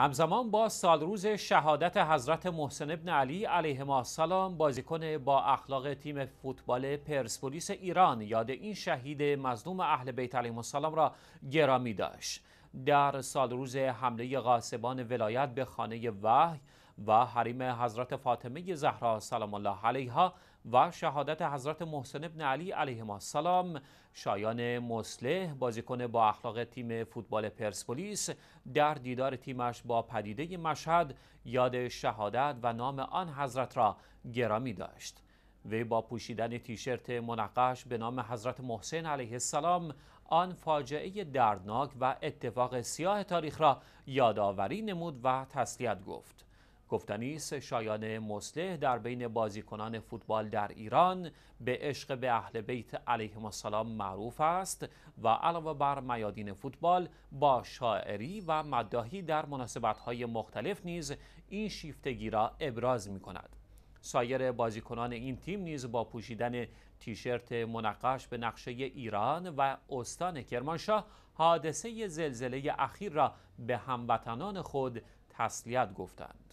همزمان با سالروز شهادت حضرت محسن ابن علی ما سلام بازیکن با اخلاق تیم فوتبال پرسپولیس ایران یاد این شهید مظلوم اهل بیت علیهم السلام را گرامی داشت در سالروز حمله قاسبان ولایت به خانه وحی و حریم حضرت فاطمه زهرا سلام الله علیها و شهادت حضرت محسن ابن علی ما السلام شایان مصلح بازیکن با اخلاق تیم فوتبال پرسپولیس در دیدار تیمش با پدیده مشهد یاد شهادت و نام آن حضرت را گرامی داشت وی با پوشیدن تیشرت منقش به نام حضرت محسن علیه السلام آن فاجعه دردناک و اتفاق سیاه تاریخ را یادآوری نمود و تسلیت گفت گفتنیست شایان مصلح در بین بازیکنان فوتبال در ایران به عشق به اهل بیت علیهم السلام معروف است و علاوه بر میادین فوتبال با شاعری و مداحی در های مختلف نیز این شیفتگی را ابراز می کند. سایر بازیکنان این تیم نیز با پوشیدن تیشرت منقش به نقشه ایران و استان کرمانشاه حادثه زلزله اخیر را به هموطنان خود تسلیت گفتند.